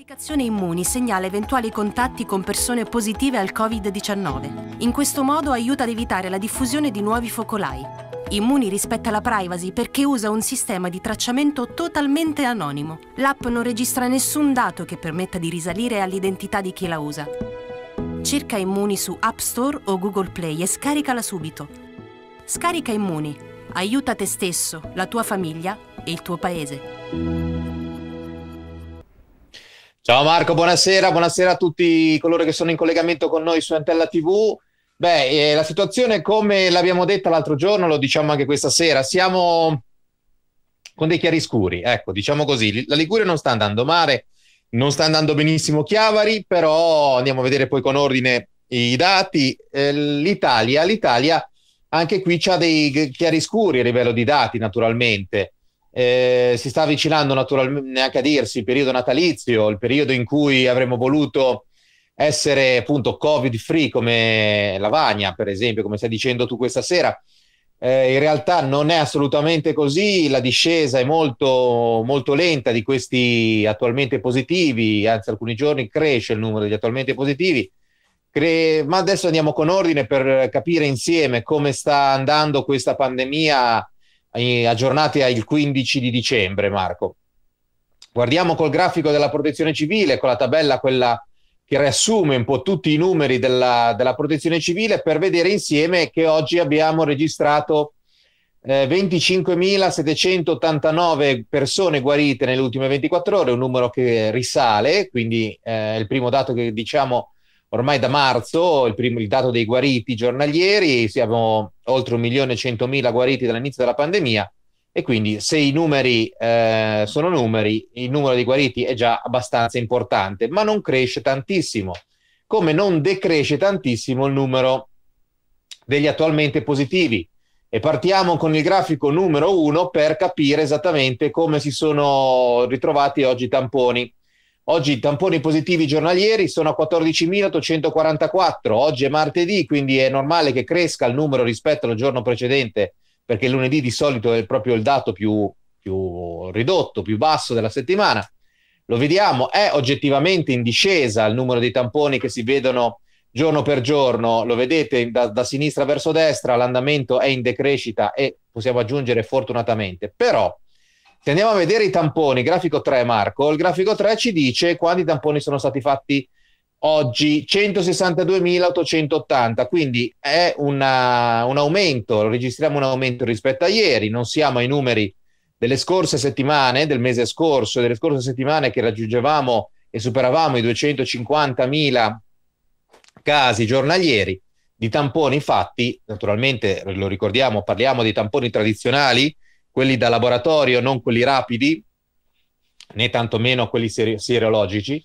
L'applicazione Immuni segnala eventuali contatti con persone positive al Covid-19. In questo modo aiuta ad evitare la diffusione di nuovi focolai. Immuni rispetta la privacy perché usa un sistema di tracciamento totalmente anonimo. L'app non registra nessun dato che permetta di risalire all'identità di chi la usa. Cerca Immuni su App Store o Google Play e scaricala subito. Scarica Immuni. Aiuta te stesso, la tua famiglia e il tuo paese. Ciao Marco, buonasera, buonasera a tutti coloro che sono in collegamento con noi su Antella TV. Beh, eh, la situazione, come l'abbiamo detta l'altro giorno, lo diciamo anche questa sera, siamo con dei chiariscuri, ecco, diciamo così. La Liguria non sta andando male, non sta andando benissimo Chiavari, però andiamo a vedere poi con ordine i dati. Eh, L'Italia, l'Italia anche qui c'ha dei chiariscuri a livello di dati, naturalmente. Eh, si sta avvicinando naturalmente, neanche a dirsi, il periodo natalizio, il periodo in cui avremmo voluto essere appunto covid free come Lavagna, per esempio, come stai dicendo tu questa sera. Eh, in realtà non è assolutamente così, la discesa è molto, molto lenta di questi attualmente positivi, anzi alcuni giorni cresce il numero degli attualmente positivi, Cre- ma adesso andiamo con ordine per capire insieme come sta andando questa pandemia aggiornati al 15 di dicembre, Marco. Guardiamo col grafico della protezione civile, con la tabella quella che riassume un po' tutti i numeri della, della protezione civile per vedere insieme che oggi abbiamo registrato eh, 25.789 persone guarite nelle ultime 24 ore, un numero che risale, quindi eh, il primo dato che diciamo ormai da marzo, il, primo, il dato dei guariti giornalieri, siamo oltre 1.100.000 guariti dall'inizio della pandemia e quindi se i numeri eh, sono numeri, il numero di guariti è già abbastanza importante, ma non cresce tantissimo, come non decresce tantissimo il numero degli attualmente positivi. E partiamo con il grafico numero 1 per capire esattamente come si sono ritrovati oggi i tamponi. Oggi i tamponi positivi giornalieri sono a 14.844, oggi è martedì, quindi è normale che cresca il numero rispetto al giorno precedente, perché lunedì di solito è proprio il dato più, più ridotto, più basso della settimana. Lo vediamo, è oggettivamente in discesa il numero di tamponi che si vedono giorno per giorno, lo vedete da, da sinistra verso destra, l'andamento è in decrescita e possiamo aggiungere fortunatamente, però se andiamo a vedere i tamponi, grafico 3 Marco, il grafico 3 ci dice quanti tamponi sono stati fatti oggi 162.880, quindi è una, un aumento, registriamo un aumento rispetto a ieri, non siamo ai numeri delle scorse settimane, del mese scorso, delle scorse settimane che raggiungevamo e superavamo i 250.000 casi giornalieri di tamponi fatti, naturalmente lo ricordiamo, parliamo di tamponi tradizionali, quelli da laboratorio, non quelli rapidi, né tantomeno quelli seri- serologici.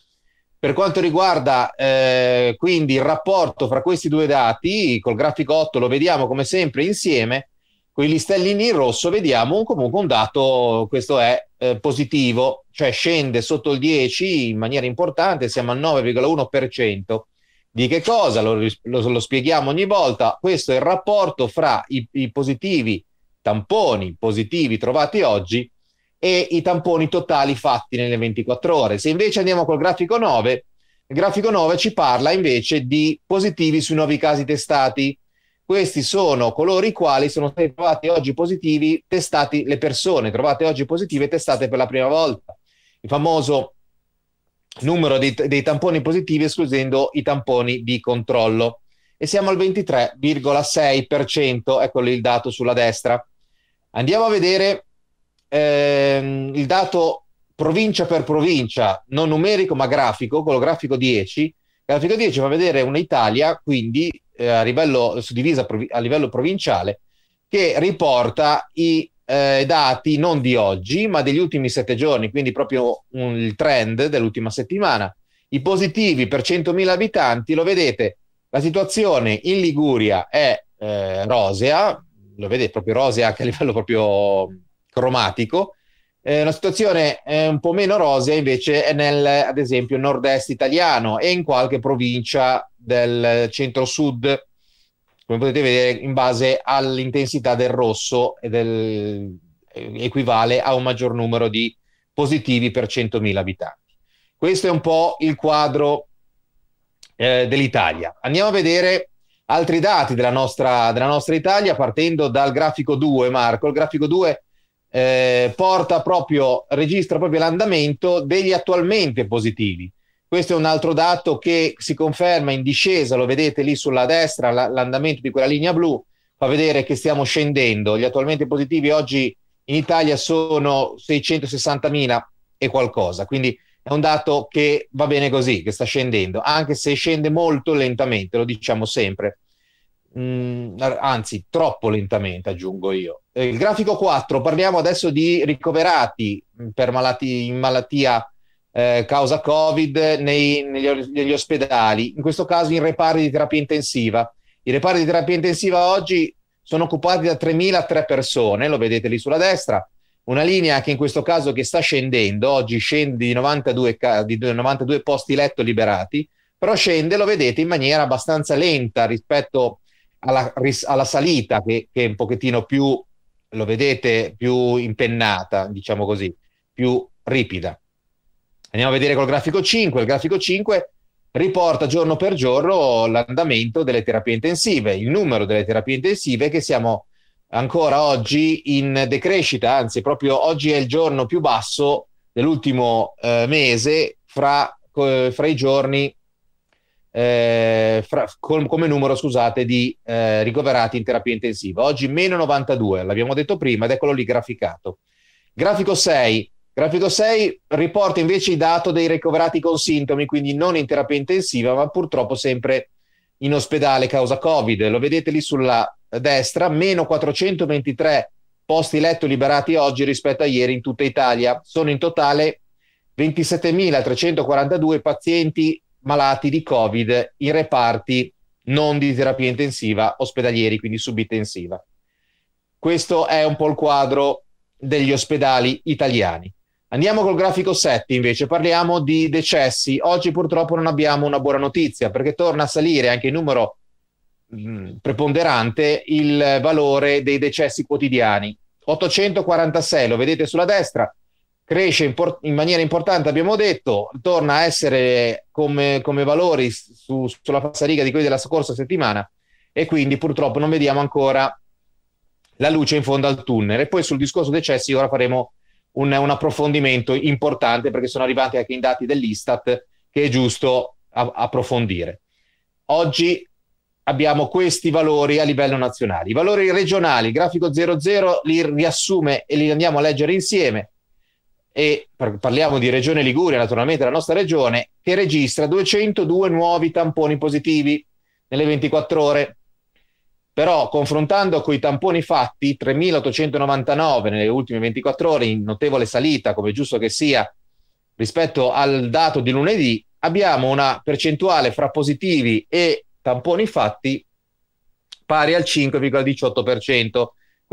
Per quanto riguarda eh, quindi il rapporto fra questi due dati, col grafico 8 lo vediamo come sempre insieme, con gli stellini in rosso vediamo comunque un dato, questo è eh, positivo, cioè scende sotto il 10 in maniera importante, siamo al 9,1%. Di che cosa? Lo, lo, lo spieghiamo ogni volta, questo è il rapporto fra i, i positivi tamponi positivi trovati oggi e i tamponi totali fatti nelle 24 ore. Se invece andiamo col grafico 9, il grafico 9 ci parla invece di positivi sui nuovi casi testati. Questi sono coloro i quali sono stati trovati oggi positivi, testati le persone, trovate oggi positive testate per la prima volta. Il famoso numero dei, dei tamponi positivi escludendo i tamponi di controllo. E siamo al 23,6%, eccolo il dato sulla destra. Andiamo a vedere ehm, il dato provincia per provincia, non numerico ma grafico, con lo grafico 10. Il grafico 10 fa vedere un'Italia, quindi eh, a livello, suddivisa prov- a livello provinciale, che riporta i eh, dati non di oggi, ma degli ultimi sette giorni, quindi proprio un, il trend dell'ultima settimana. I positivi per 100.000 abitanti, lo vedete, la situazione in Liguria è eh, rosea, lo vede proprio rosea anche a livello proprio cromatico. Eh, una situazione è un po' meno rosea invece è nel, ad esempio, nord-est italiano e in qualche provincia del centro-sud, come potete vedere, in base all'intensità del rosso e del, eh, equivale a un maggior numero di positivi per 100.000 abitanti. Questo è un po' il quadro eh, dell'Italia. Andiamo a vedere altri dati della nostra, della nostra Italia, partendo dal grafico 2, Marco. Il grafico 2 eh, porta proprio, registra proprio l'andamento degli attualmente positivi. Questo è un altro dato che si conferma in discesa, lo vedete lì sulla destra, la, l'andamento di quella linea blu fa vedere che stiamo scendendo. Gli attualmente positivi oggi in Italia sono 660.000 e qualcosa, quindi è un dato che va bene così, che sta scendendo, anche se scende molto lentamente, lo diciamo sempre. Mm, anzi, troppo lentamente, aggiungo io. Eh, il grafico 4, parliamo adesso di ricoverati mm, per malati, in malattia eh, causa Covid nei, negli, negli, ospedali, in questo caso in repari di terapia intensiva. I repari di terapia intensiva oggi sono occupati da 3.003 persone, lo vedete lì sulla destra, una linea che in questo caso che sta scendendo, oggi scende di 92, di 92 posti letto liberati, però scende, lo vedete, in maniera abbastanza lenta rispetto a alla, alla salita che, che, è un pochettino più, lo vedete, più impennata, diciamo così, più ripida. Andiamo a vedere col grafico 5. Il grafico 5 riporta giorno per giorno l'andamento delle terapie intensive, il numero delle terapie intensive che siamo ancora oggi in decrescita, anzi proprio oggi è il giorno più basso dell'ultimo eh, mese fra, eh, fra i giorni eh, fra, col, come numero scusate, di eh, ricoverati in terapia intensiva. Oggi meno 92, l'abbiamo detto prima ed eccolo lì graficato. Grafico 6. Grafico 6 riporta invece il dato dei ricoverati con sintomi, quindi non in terapia intensiva, ma purtroppo sempre in ospedale causa Covid. Lo vedete lì sulla destra, meno 423 posti letto liberati oggi rispetto a ieri in tutta Italia. Sono in totale 27.342 pazienti malati di Covid in reparti non di terapia intensiva, ospedalieri, quindi subintensiva. Questo è un po' il quadro degli ospedali italiani. Andiamo col grafico 7 invece, parliamo di decessi. Oggi purtroppo non abbiamo una buona notizia perché torna a salire anche il numero mh, mm, preponderante il valore dei decessi quotidiani. 846, lo vedete sulla destra, cresce in, por- in maniera importante, abbiamo detto, torna a essere come, come valori su, sulla falsariga di quelli della scorsa settimana e quindi purtroppo non vediamo ancora la luce in fondo al tunnel. E poi sul discorso dei cessi ora faremo un, un approfondimento importante perché sono arrivati anche i dati dell'Istat che è giusto a- approfondire. Oggi abbiamo questi valori a livello nazionale. I valori regionali, il grafico 00 li riassume e li andiamo a leggere insieme e parliamo di Regione Liguria, naturalmente la nostra regione, che registra 202 nuovi tamponi positivi nelle 24 ore. Però confrontando con i tamponi fatti, 3.899 nelle ultime 24 ore, in notevole salita, come giusto che sia, rispetto al dato di lunedì, abbiamo una percentuale fra positivi e tamponi fatti pari al 5,18%.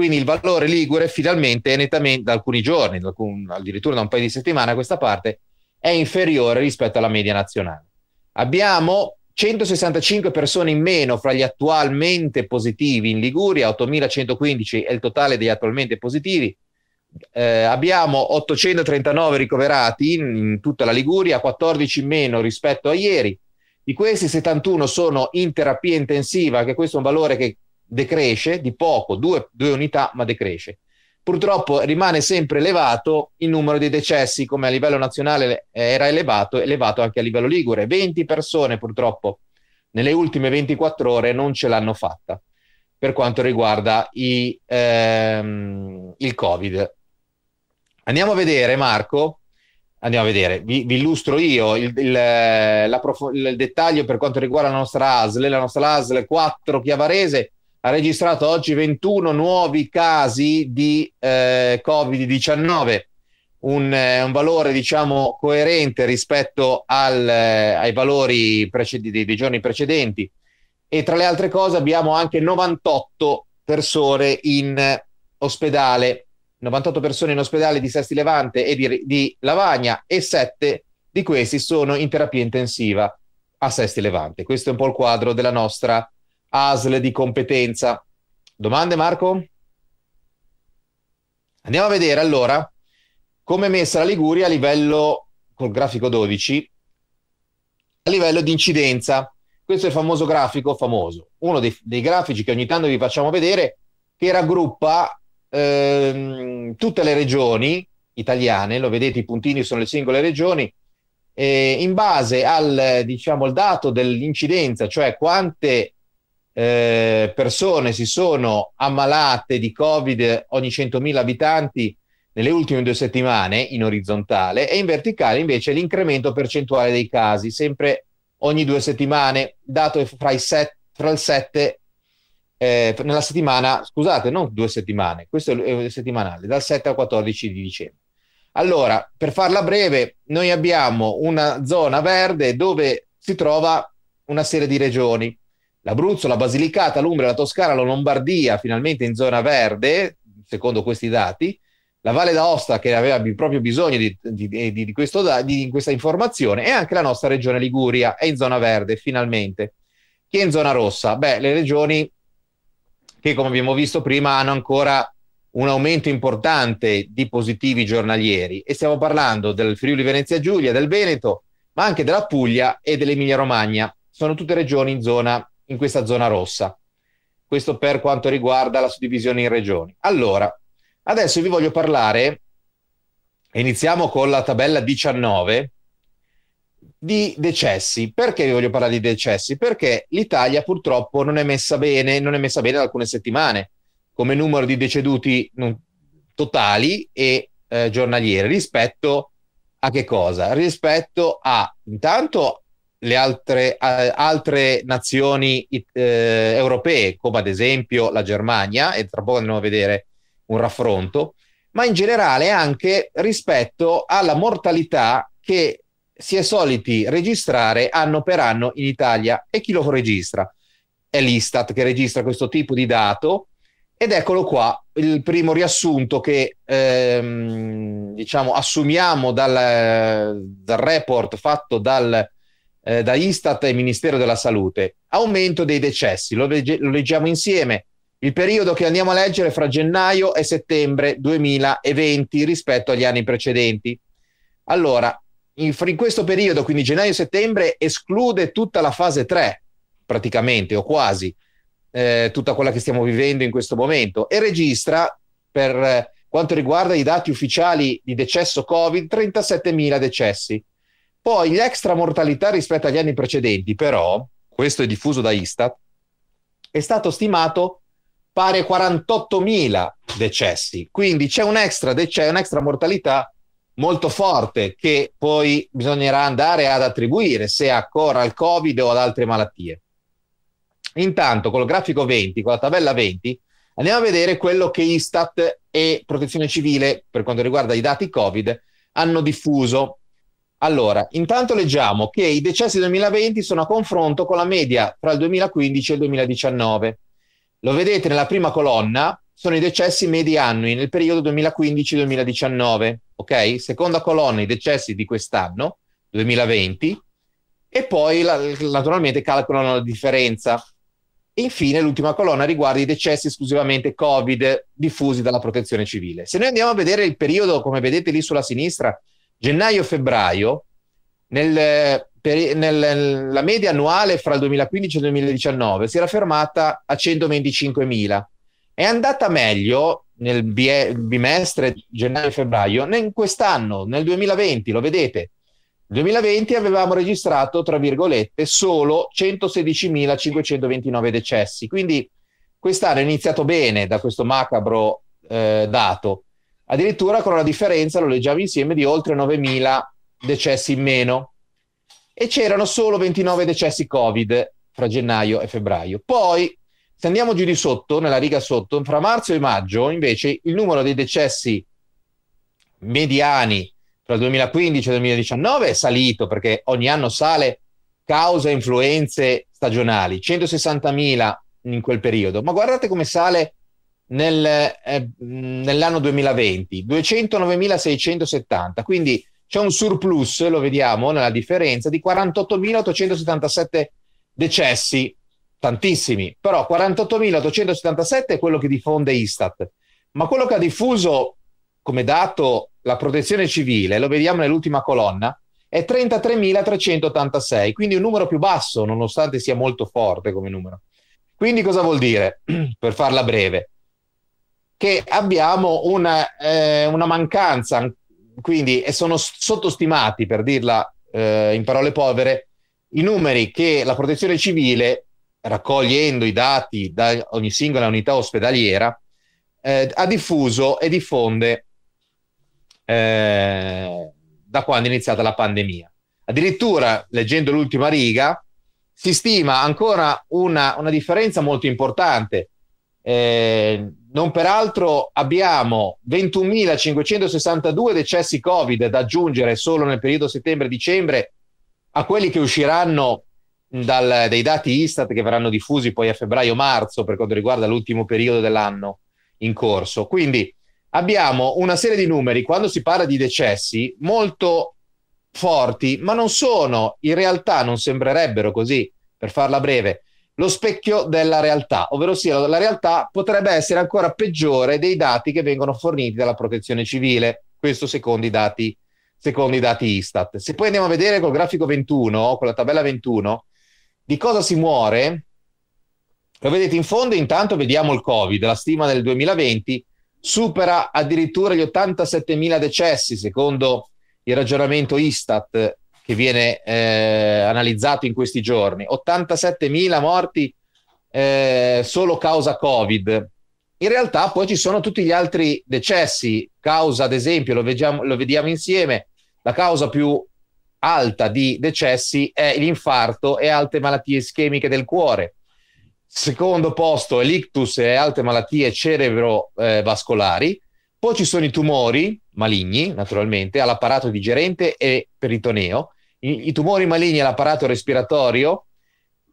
Quindi il valore ligure finalmente è nettamente da alcuni giorni, da alcun, addirittura da un paio di settimane a questa parte, è inferiore rispetto alla media nazionale. Abbiamo 165 persone in meno fra gli attualmente positivi in Liguria, 8.115 è il totale degli attualmente positivi. Eh, abbiamo 839 ricoverati in, in tutta la Liguria, 14 in meno rispetto a ieri. Di questi 71 sono in terapia intensiva, che questo è un valore che decresce di poco, due, due unità, ma decresce. Purtroppo rimane sempre elevato il numero di decessi, come a livello nazionale era elevato, elevato anche a livello ligure. 20 persone purtroppo nelle ultime 24 ore non ce l'hanno fatta per quanto riguarda i, ehm, il Covid. Andiamo a vedere, Marco. Andiamo a vedere, vi, vi illustro io il, il, prof... il, dettaglio per quanto riguarda la nostra ASL, la nostra ASL 4 Chiavarese ha registrato oggi 21 nuovi casi di eh, Covid-19, un, eh, un, valore diciamo coerente rispetto al, eh, ai valori preced- dei, dei giorni precedenti. E tra le altre cose abbiamo anche 98 persone in ospedale, 98 persone in ospedale di Sesti Levante e di, di Lavagna e 7 di questi sono in terapia intensiva a Sesti Levante. Questo è un po' il quadro della nostra ASL di competenza. Domande Marco? Andiamo a vedere allora come è messa la Liguria a livello, col grafico 12, a livello di incidenza. Questo è il famoso grafico, famoso, uno dei, dei grafici che ogni tanto vi facciamo vedere, che raggruppa ehm, tutte le regioni italiane, lo vedete i puntini sono le singole regioni, eh, in base al diciamo, il dato dell'incidenza, cioè quante eh, persone si sono ammalate di Covid ogni 100.000 abitanti nelle ultime due settimane in orizzontale e in verticale invece l'incremento percentuale dei casi, sempre ogni due settimane, dato fra, set, fra il 7 eh, nella settimana, scusate, non due settimane, questo è settimanale, dal 7 al 14 di dicembre. Allora, per farla breve, noi abbiamo una zona verde dove si trova una serie di regioni l'Abruzzo, la Basilicata, l'Umbria, la Toscana, la Lombardia finalmente in zona verde, secondo questi dati, la Valle d'Aosta che aveva proprio bisogno di, di, di, questo, di, questa informazione e anche la nostra regione Liguria è in zona verde finalmente. Chi è in zona rossa? Beh, le regioni che come abbiamo visto prima hanno ancora un aumento importante di positivi giornalieri e stiamo parlando del Friuli Venezia Giulia, del Veneto, ma anche della Puglia e dell'Emilia Romagna. Sono tutte regioni in zona in questa zona rossa. Questo per quanto riguarda la suddivisione in regioni. Allora, adesso vi voglio parlare, iniziamo con la tabella 19, di decessi. Perché vi voglio parlare di decessi? Perché l'Italia purtroppo non è messa bene, non è messa bene da alcune settimane come numero di deceduti totali e eh, giornalieri rispetto a che cosa? Rispetto a intanto le altre, eh, altre nazioni eh, europee, come ad esempio la Germania, e tra poco andremo a vedere un raffronto, ma in generale anche rispetto alla mortalità che si è soliti registrare anno per anno in Italia. E chi lo registra? È l'Istat che registra questo tipo di dato ed eccolo qua il primo riassunto che ehm, diciamo assumiamo dal, dal report fatto dal eh, da Istat e Ministero della Salute. Aumento dei decessi, lo, legge, lo leggiamo insieme. Il periodo che andiamo a leggere fra gennaio e settembre 2020 rispetto agli anni precedenti. Allora, in, in questo periodo, quindi gennaio e settembre, esclude tutta la fase 3, praticamente o quasi, eh, tutta quella che stiamo vivendo in questo momento e registra per eh, quanto riguarda i dati ufficiali di decesso Covid 37.000 decessi, poi l'extra mortalità rispetto agli anni precedenti, però, questo è diffuso da Istat, è stato stimato pari a 48.000 decessi. Quindi c'è un'extra, dece- un'extra mortalità molto forte che poi bisognerà andare ad attribuire se ancora al Covid o ad altre malattie. Intanto con il grafico 20, con la tabella 20, andiamo a vedere quello che Istat e Protezione Civile per quanto riguarda i dati Covid hanno diffuso allora, intanto leggiamo che i decessi 2020 sono a confronto con la media tra il 2015 e il 2019. Lo vedete nella prima colonna, sono i decessi medi annui nel periodo 2015-2019, ok? Seconda colonna i decessi di quest'anno, 2020, e poi la, naturalmente calcolano la differenza. E infine l'ultima colonna riguarda i decessi esclusivamente Covid diffusi dalla protezione civile. Se noi andiamo a vedere il periodo, come vedete lì sulla sinistra, Gennaio-febbraio, nel, la media annuale fra il 2015 e il 2019 si era fermata a 125.000. È andata meglio nel bimestre gennaio-febbraio, in quest'anno, nel 2020, lo vedete, nel 2020 avevamo registrato, tra virgolette, solo 116.529 decessi, quindi quest'anno è iniziato bene da questo macabro eh, dato addirittura con una differenza, lo leggiamo insieme, di oltre 9.000 decessi in meno. E c'erano solo 29 decessi Covid fra gennaio e febbraio. Poi, se andiamo giù di sotto, nella riga sotto, fra marzo e maggio, invece, il numero dei decessi mediani tra il 2015 e il 2019 è salito, perché ogni anno sale causa influenze stagionali, 160.000 in quel periodo. Ma guardate come sale nel, eh, nell'anno 2020, 209.670, quindi c'è un surplus, lo vediamo nella differenza, di 48.877 decessi, tantissimi, però 48.877 è quello che diffonde Istat, ma quello che ha diffuso come dato la protezione civile, lo vediamo nell'ultima colonna, è 33.386, quindi un numero più basso, nonostante sia molto forte come numero. Quindi cosa vuol dire, per farla breve? che abbiamo una, eh, una mancanza, quindi e sono sottostimati, per dirla eh, in parole povere, i numeri che la protezione civile, raccogliendo i dati da ogni singola unità ospedaliera, eh, ha diffuso e diffonde eh, da quando è iniziata la pandemia. Addirittura, leggendo l'ultima riga, si stima ancora una, una differenza molto importante eh, non peraltro abbiamo 21.562 decessi Covid da aggiungere solo nel periodo settembre-dicembre a quelli che usciranno dal, dai dati Istat che verranno diffusi poi a febbraio-marzo per quanto riguarda l'ultimo periodo dell'anno in corso. Quindi abbiamo una serie di numeri, quando si parla di decessi, molto forti, ma non sono, in realtà non sembrerebbero così, per farla breve, lo specchio della realtà, ovvero sia la realtà potrebbe essere ancora peggiore dei dati che vengono forniti dalla protezione civile, questo secondo i dati, secondo i dati Istat. Se poi andiamo a vedere col grafico 21, con la tabella 21, di cosa si muore, lo vedete in fondo intanto vediamo il Covid, la stima del 2020 supera addirittura gli 87.000 decessi secondo il ragionamento Istat che viene eh, analizzato in questi giorni, 87.000 morti eh, solo causa Covid. In realtà poi ci sono tutti gli altri decessi, causa ad esempio, lo vediamo, lo vediamo insieme, la causa più alta di decessi è l'infarto e altre malattie ischemiche del cuore. Secondo posto è l'ictus e altre malattie cerebrovascolari. Poi ci sono i tumori maligni, naturalmente, all'apparato digerente e peritoneo i, i tumori maligni all'apparato respiratorio,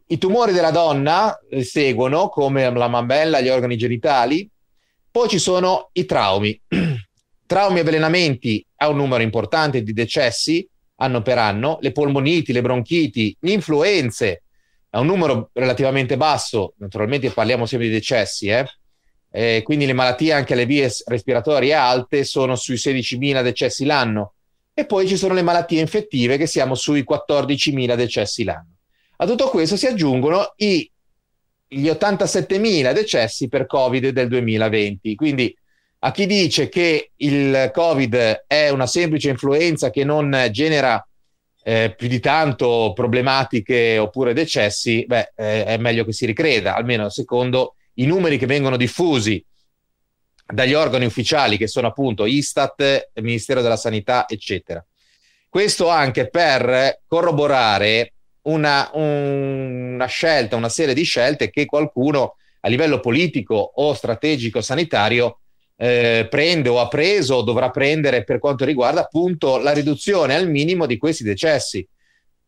i tumori della donna eh, seguono come la mammella, gli organi genitali, poi ci sono i traumi. traumi e avvelenamenti a un numero importante di decessi anno per anno, le polmoniti, le bronchiti, le influenze ha un numero relativamente basso, naturalmente parliamo sempre di decessi, eh? Eh, quindi le malattie anche alle vie respiratorie alte sono sui 16.000 decessi l'anno, e poi ci sono le malattie infettive che siamo sui 14.000 decessi l'anno. A tutto questo si aggiungono i, gli 87.000 decessi per Covid del 2020. Quindi a chi dice che il Covid è una semplice influenza che non genera eh, più di tanto problematiche oppure decessi, beh, eh, è meglio che si ricreda, almeno secondo i numeri che vengono diffusi dagli organi ufficiali che sono appunto Istat, Ministero della Sanità, eccetera. Questo anche per corroborare una, una scelta, una serie di scelte che qualcuno a livello politico o strategico sanitario eh, prende o ha preso o dovrà prendere per quanto riguarda appunto la riduzione al minimo di questi decessi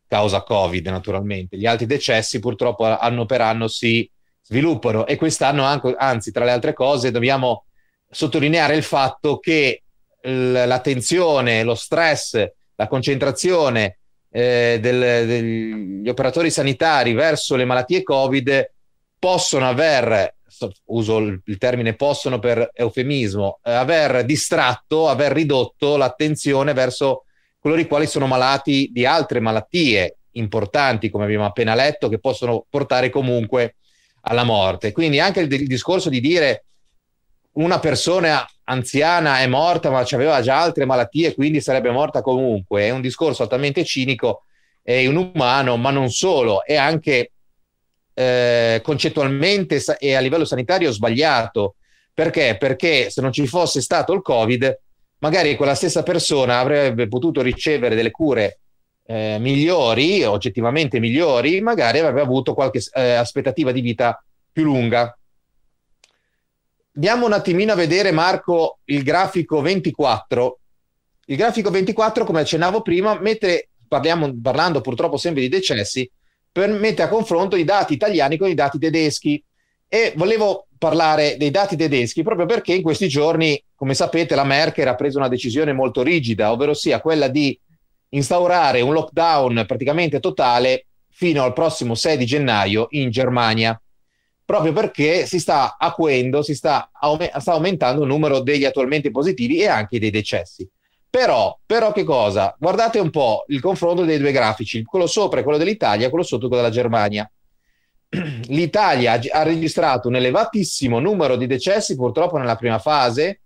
causa Covid naturalmente. Gli altri decessi purtroppo anno per anno si sviluppano e quest'anno anche, anzi tra le altre cose dobbiamo sottolineare il fatto che la tensione, lo stress, la concentrazione eh, del, degli operatori sanitari verso le malattie Covid possono aver, uso il termine possono per eufemismo, eh, aver distratto, aver ridotto l'attenzione verso coloro i quali sono malati di altre malattie importanti, come abbiamo appena letto, che possono portare comunque alla morte. Quindi anche il, il discorso di dire una persona anziana è morta ma aveva già altre malattie quindi sarebbe morta comunque è un discorso altamente cinico e inumano ma non solo è anche eh, concettualmente e a livello sanitario sbagliato perché? Perché se non ci fosse stato il covid magari quella stessa persona avrebbe potuto ricevere delle cure eh, migliori oggettivamente migliori magari avrebbe avuto qualche eh, aspettativa di vita più lunga andiamo un attimino a vedere, Marco, il grafico 24. Il grafico 24, come accennavo prima, mette, parliamo, parlando purtroppo sempre di decessi, mette a confronto i dati italiani con i dati tedeschi. E volevo parlare dei dati tedeschi proprio perché in questi giorni, come sapete, la Merkel ha preso una decisione molto rigida, ovvero quella di instaurare un lockdown praticamente totale fino al prossimo 6 di gennaio in Germania proprio perché si sta acuendo, si sta, sta, aumentando il numero degli attualmente positivi e anche dei decessi. Però, però che cosa? Guardate un po' il confronto dei due grafici, quello sopra è quello dell'Italia, quello sotto è quello della Germania. L'Italia ha registrato un elevatissimo numero di decessi purtroppo nella prima fase,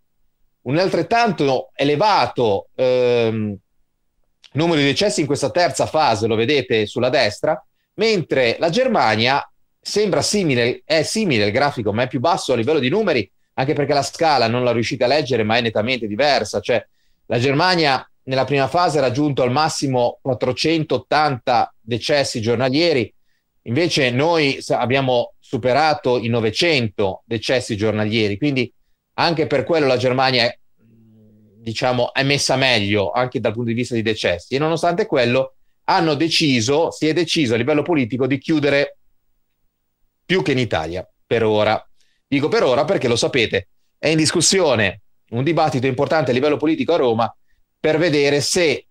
un altrettanto elevato ehm, numero di decessi in questa terza fase, lo vedete sulla destra, mentre la Germania sembra simile, è simile il grafico, ma è più basso a livello di numeri, anche perché la scala non la riuscite a leggere, ma è nettamente diversa. Cioè, la Germania nella prima fase ha raggiunto al massimo 480 decessi giornalieri, invece noi abbiamo superato i 900 decessi giornalieri, quindi anche per quello la Germania è, diciamo, è messa meglio anche dal punto di vista dei decessi e nonostante quello hanno deciso, si è deciso a livello politico di chiudere più che in Italia, per ora. Dico per ora perché lo sapete, è in discussione un dibattito importante a livello politico a Roma per vedere se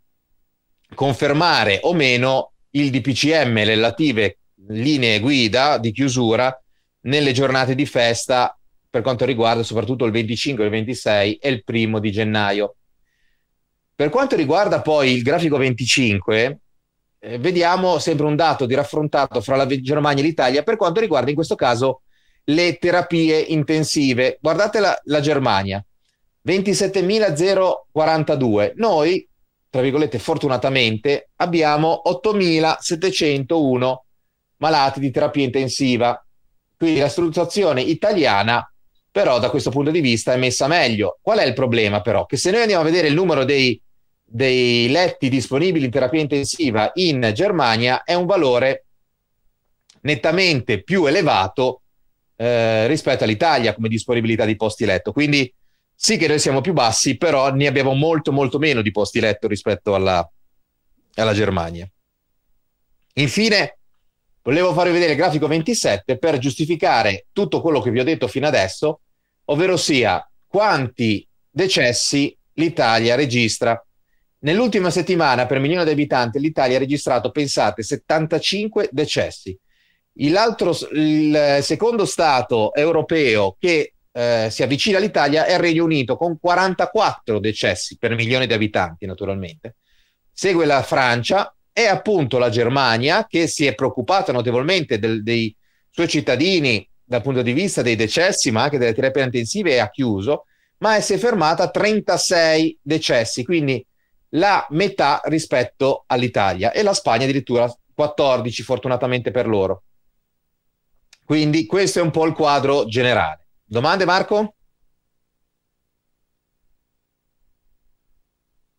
confermare o meno il DPCM, le relative linee guida di chiusura nelle giornate di festa per quanto riguarda soprattutto il 25, il 26 e il primo di gennaio. Per quanto riguarda poi il grafico 25, eh, vediamo sempre un dato di raffrontato fra la Germania e l'Italia per quanto riguarda in questo caso le terapie intensive. Guardate la, la Germania, 27.042. Noi, tra virgolette, fortunatamente abbiamo 8.701 malati di terapia intensiva. Quindi la situazione italiana, però, da questo punto di vista è messa meglio. Qual è il problema, però? Che se noi andiamo a vedere il numero dei dei letti disponibili in terapia intensiva in Germania è un valore nettamente più elevato eh, rispetto all'Italia come disponibilità di posti letto. Quindi sì che noi siamo più bassi, però ne abbiamo molto molto meno di posti letto rispetto alla, alla Germania. Infine, volevo farvi vedere il grafico 27 per giustificare tutto quello che vi ho detto fino adesso, ovvero sia quanti decessi l'Italia registra Nell'ultima settimana per milione di abitanti l'Italia ha registrato, pensate, 75 decessi. il secondo Stato europeo che eh, si avvicina all'Italia è il Regno Unito, con 44 decessi per milione di abitanti, naturalmente. Segue la Francia e appunto la Germania, che si è preoccupata notevolmente del, dei suoi cittadini dal punto di vista dei decessi, ma anche delle terapie intensive, e ha chiuso, ma si è fermata a 36 decessi. Quindi la metà rispetto all'Italia e la Spagna addirittura 14 fortunatamente per loro. Quindi questo è un po' il quadro generale. Domande Marco?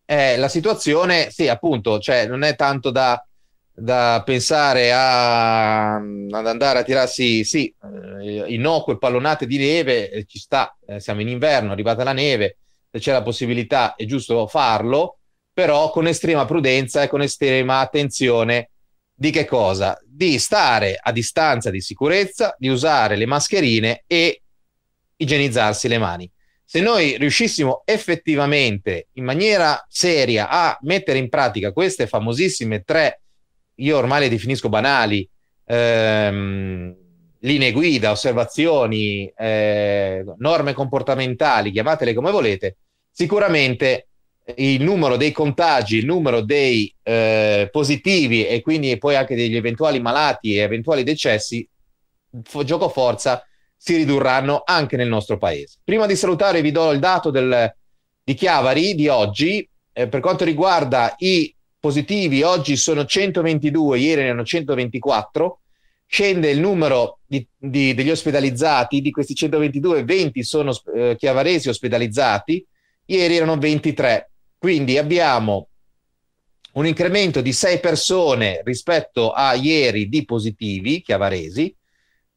Eh, la situazione, sì, appunto, cioè non è tanto da, da pensare a, ad andare a tirarsi, sì, eh, innocue pallonate di neve, eh, ci sta, eh, siamo in inverno, è arrivata la neve, se c'è la possibilità è giusto farlo, però con estrema prudenza e con estrema attenzione di che cosa? Di stare a distanza di sicurezza, di usare le mascherine e igienizzarsi le mani. Se noi riuscissimo effettivamente in maniera seria a mettere in pratica queste famosissime tre, io ormai le definisco banali, ehm, linee guida, osservazioni, eh, norme comportamentali, chiamatele come volete, sicuramente il numero dei contagi, il numero dei eh, positivi e quindi poi anche degli eventuali malati e eventuali decessi, fo- gioco forza, si ridurranno anche nel nostro paese. Prima di salutare vi do il dato del, di Chiavari di oggi. Eh, per quanto riguarda i positivi, oggi sono 122, ieri erano 124. Scende il numero di, di, degli ospedalizzati, di questi 122, 20 sono eh, chiavaresi ospedalizzati, ieri erano 23. Quindi abbiamo un incremento di 6 persone rispetto a ieri di positivi chiavaresi,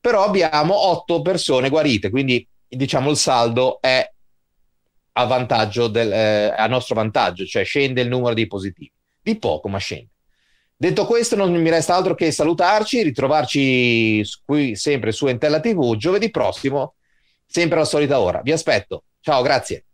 però abbiamo 8 persone guarite, quindi diciamo il saldo è a, vantaggio del, eh, a nostro vantaggio, cioè scende il numero di positivi, di poco ma scende. Detto questo non mi resta altro che salutarci, ritrovarci qui sempre su Entella TV giovedì prossimo, sempre alla solita ora. Vi aspetto, ciao, grazie.